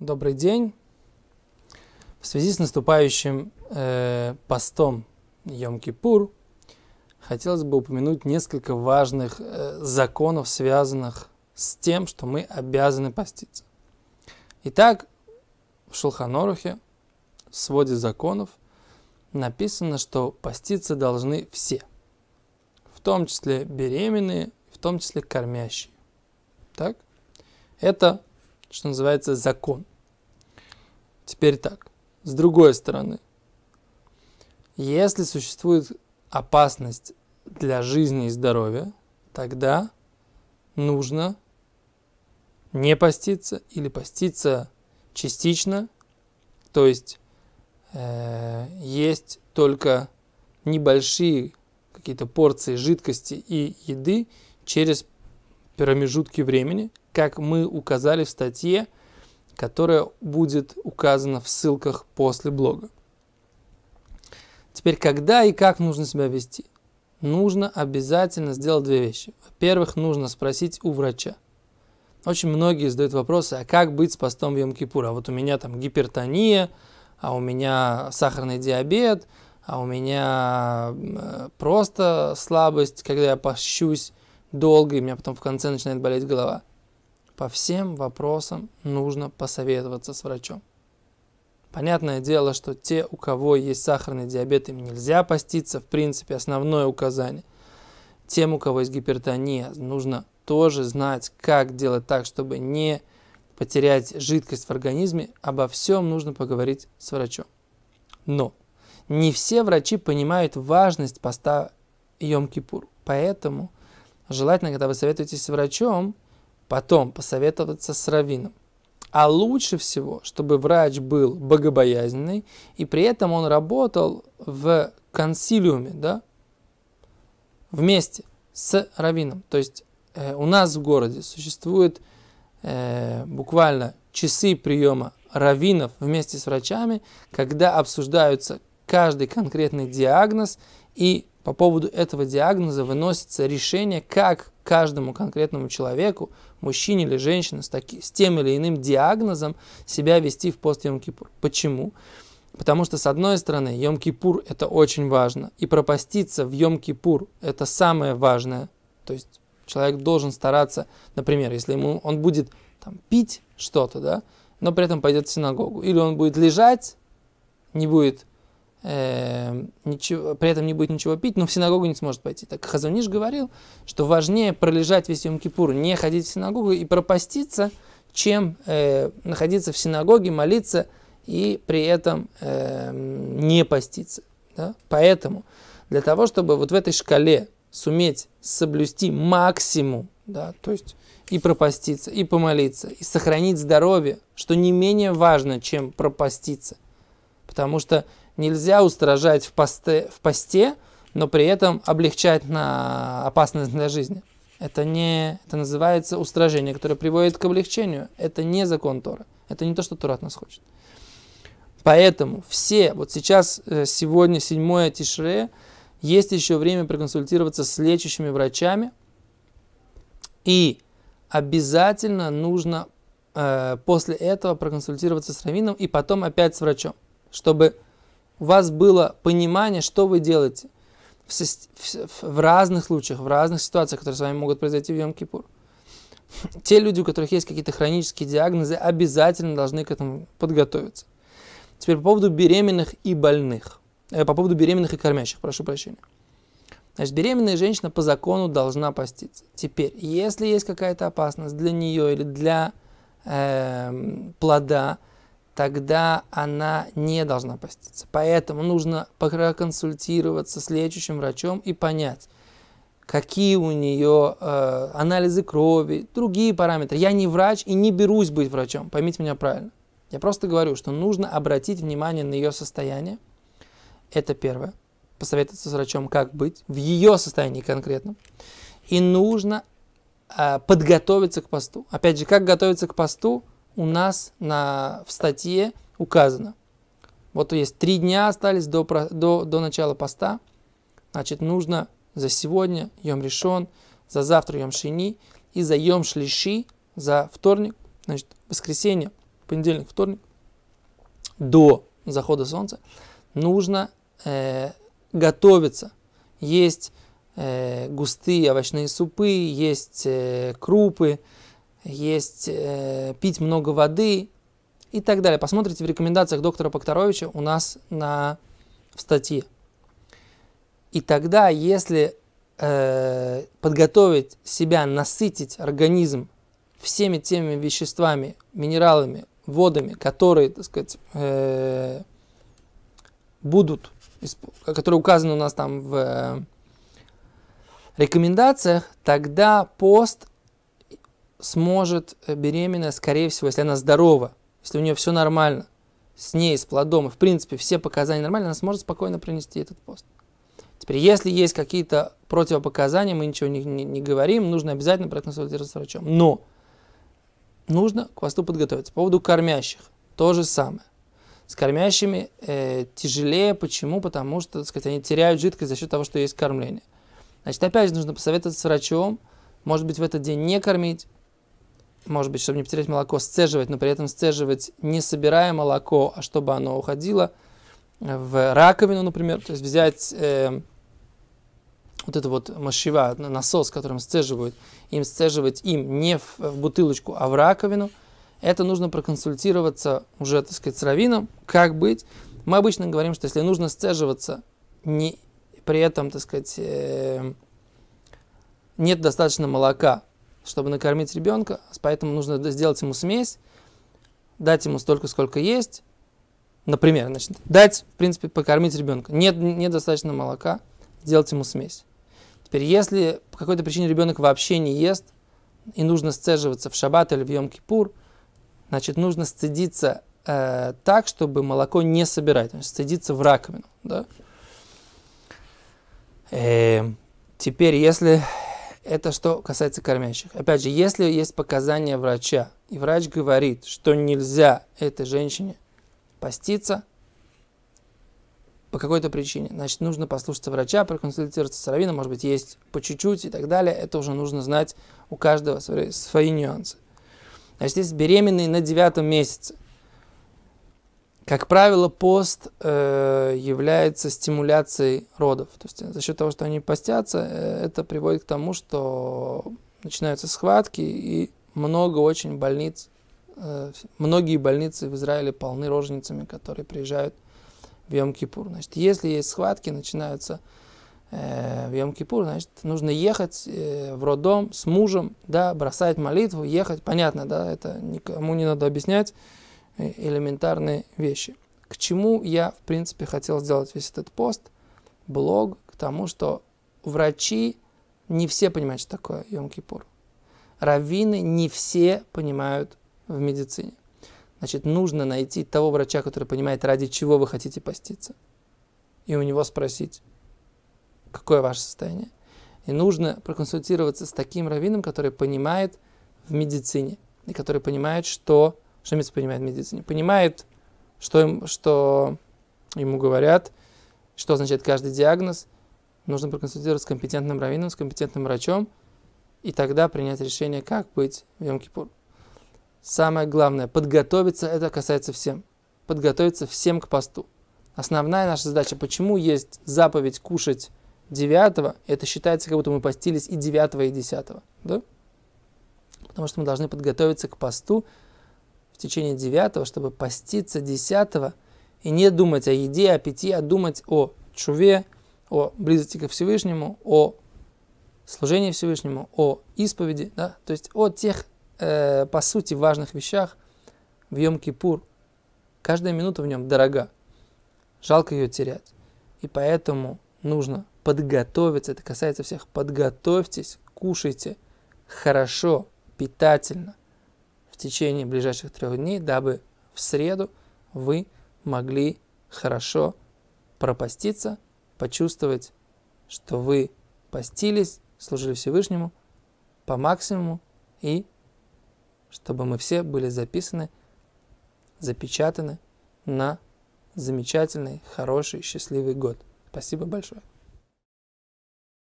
Добрый день. В связи с наступающим э, постом Йом-Кипур хотелось бы упомянуть несколько важных э, законов, связанных с тем, что мы обязаны поститься. Итак, в Шулханорухе, в своде законов, написано, что поститься должны все, в том числе беременные, в том числе кормящие. Так? Это что называется, закон. Теперь так, с другой стороны, если существует опасность для жизни и здоровья, тогда нужно не поститься или поститься частично, то есть э, есть только небольшие какие-то порции жидкости и еды через промежутки времени – как мы указали в статье, которая будет указана в ссылках после блога. Теперь, когда и как нужно себя вести? Нужно обязательно сделать две вещи. Во-первых, нужно спросить у врача. Очень многие задают вопросы, а как быть с постом в Йом-Кипур? А вот у меня там гипертония, а у меня сахарный диабет, а у меня э, просто слабость, когда я пощусь долго, и у меня потом в конце начинает болеть голова по всем вопросам нужно посоветоваться с врачом. Понятное дело, что те, у кого есть сахарный диабет, им нельзя поститься, в принципе, основное указание. Тем, у кого есть гипертония, нужно тоже знать, как делать так, чтобы не потерять жидкость в организме. Обо всем нужно поговорить с врачом. Но не все врачи понимают важность поста Йом-Кипур. Поэтому желательно, когда вы советуетесь с врачом, потом посоветоваться с раввином. А лучше всего, чтобы врач был богобоязненный, и при этом он работал в консилиуме, да, вместе с раввином. То есть э, у нас в городе существует э, буквально часы приема раввинов вместе с врачами, когда обсуждаются каждый конкретный диагноз, и по поводу этого диагноза выносится решение, как каждому конкретному человеку, мужчине или женщине с, таки, с тем или иным диагнозом себя вести в пост Йом-Кипур. Почему? Потому что, с одной стороны, Йом-Кипур – это очень важно, и пропаститься в Йом-Кипур – это самое важное. То есть человек должен стараться, например, если ему, он будет там, пить что-то, да, но при этом пойдет в синагогу, или он будет лежать, не будет Эм, ничего, при этом не будет ничего пить, но в синагогу не сможет пойти. Так Хазуниш говорил, что важнее пролежать весь Йом-Кипур, не ходить в синагогу и пропаститься, чем э, находиться в синагоге, молиться и при этом э, не поститься. Да? Поэтому для того, чтобы вот в этой шкале суметь соблюсти максимум, да, то есть и пропаститься, и помолиться, и сохранить здоровье, что не менее важно, чем пропаститься. Потому что нельзя устражать в посте, в посте но при этом облегчать на опасность для жизни. Это, не, это называется устражение, которое приводит к облегчению. Это не закон Тора. Это не то, что Тора от нас хочет. Поэтому все, вот сейчас, э, сегодня, седьмое Тишре, есть еще время проконсультироваться с лечащими врачами. И обязательно нужно э, после этого проконсультироваться с раввином и потом опять с врачом, чтобы у вас было понимание, что вы делаете в, в, в разных случаях, в разных ситуациях, которые с вами могут произойти в Йом-Кипур. Те люди, у которых есть какие-то хронические диагнозы, обязательно должны к этому подготовиться. Теперь по поводу беременных и больных. Э, по поводу беременных и кормящих, прошу прощения. Значит, беременная женщина по закону должна поститься. Теперь, если есть какая-то опасность для нее или для э, плода, тогда она не должна поститься. Поэтому нужно проконсультироваться с лечащим врачом и понять, какие у нее э, анализы крови, другие параметры. Я не врач и не берусь быть врачом, поймите меня правильно. Я просто говорю, что нужно обратить внимание на ее состояние. Это первое. Посоветоваться с врачом, как быть, в ее состоянии конкретно. И нужно э, подготовиться к посту. Опять же, как готовиться к посту – у нас на, в статье указано. Вот то есть три дня остались до, до, до начала поста. Значит, нужно за сегодня Йом Решен, за завтра Йом Шини и за Йом Шлиши, за вторник, значит, воскресенье, понедельник, вторник, до захода солнца нужно э, готовиться. Есть э, густые овощные супы, есть э, крупы, есть э, пить много воды и так далее. Посмотрите в рекомендациях доктора Покторовича у нас на, в статье. И тогда, если э, подготовить себя, насытить организм всеми теми веществами, минералами, водами, которые, так сказать, э, будут, которые указаны у нас там в э, рекомендациях, тогда пост сможет э, беременная, скорее всего, если она здорова, если у нее все нормально, с ней, с плодом, и в принципе все показания нормальные, она сможет спокойно принести этот пост. Теперь, если есть какие-то противопоказания, мы ничего не, не, не говорим, нужно обязательно проконсультироваться с врачом. Но нужно к посту подготовиться. По поводу кормящих, то же самое. С кормящими э, тяжелее, почему? Потому что, так сказать, они теряют жидкость за счет того, что есть кормление. Значит, опять же, нужно посоветоваться с врачом, может быть, в этот день не кормить, может быть, чтобы не потерять молоко, сцеживать, но при этом сцеживать, не собирая молоко, а чтобы оно уходило э, в раковину, например, то есть взять э, вот это вот машива, насос, которым сцеживают, им сцеживать им не в, э, в бутылочку, а в раковину, это нужно проконсультироваться уже, так сказать, с раввином, как быть. Мы обычно говорим, что если нужно сцеживаться, не, при этом, так сказать, э, нет достаточно молока, чтобы накормить ребенка, поэтому нужно сделать ему смесь, дать ему столько, сколько есть. Например, значит, дать, в принципе, покормить ребенка. Нет, недостаточно молока, сделать ему смесь. Теперь, если по какой-то причине ребенок вообще не ест, и нужно сцеживаться в шаббат или в Йом-Кипур, значит, нужно сцедиться э, так, чтобы молоко не собирать, то есть сцедиться в раковину. Да? Э, теперь, если это что касается кормящих. Опять же, если есть показания врача, и врач говорит, что нельзя этой женщине поститься по какой-то причине, значит, нужно послушаться врача, проконсультироваться с раввином, может быть, есть по чуть-чуть и так далее. Это уже нужно знать у каждого свои, свои нюансы. Значит, есть беременный на девятом месяце. Как правило, пост э, является стимуляцией родов. То есть э, за счет того, что они постятся, э, это приводит к тому, что начинаются схватки и много очень больниц, э, многие больницы в Израиле полны роженицами, которые приезжают в Йом-Кипур. Значит, если есть схватки, начинаются э, в Йом-Кипур, значит, нужно ехать э, в роддом с мужем, да, бросать молитву, ехать. Понятно, да, это никому не надо объяснять. Э, элементарные вещи. К чему я, в принципе, хотел сделать весь этот пост, блог, к тому, что врачи не все понимают, что такое Йом-Кипур. Раввины не все понимают в медицине. Значит, нужно найти того врача, который понимает, ради чего вы хотите поститься. И у него спросить, какое ваше состояние. И нужно проконсультироваться с таким раввином, который понимает в медицине. И который понимает, что что имеется понимает в медицине? Понимает, что, им, что ему говорят, что означает каждый диагноз. Нужно проконсультироваться с компетентным раввином, с компетентным врачом, и тогда принять решение, как быть в Йом-Кипур. Самое главное, подготовиться, это касается всем. Подготовиться всем к посту. Основная наша задача, почему есть заповедь кушать 9, это считается, как будто мы постились и 9, и 10. Да? Потому что мы должны подготовиться к посту, в течение девятого, чтобы поститься десятого и не думать о еде, о питье, а думать о чуве, о близости ко Всевышнему, о служении Всевышнему, о исповеди, да? то есть о тех, э, по сути, важных вещах в Йом-Кипур. Каждая минута в нем дорога, жалко ее терять. И поэтому нужно подготовиться, это касается всех, подготовьтесь, кушайте хорошо, питательно – в течение ближайших трех дней, дабы в среду вы могли хорошо пропаститься, почувствовать, что вы постились, служили Всевышнему по максимуму и чтобы мы все были записаны, запечатаны на замечательный, хороший, счастливый год. Спасибо большое.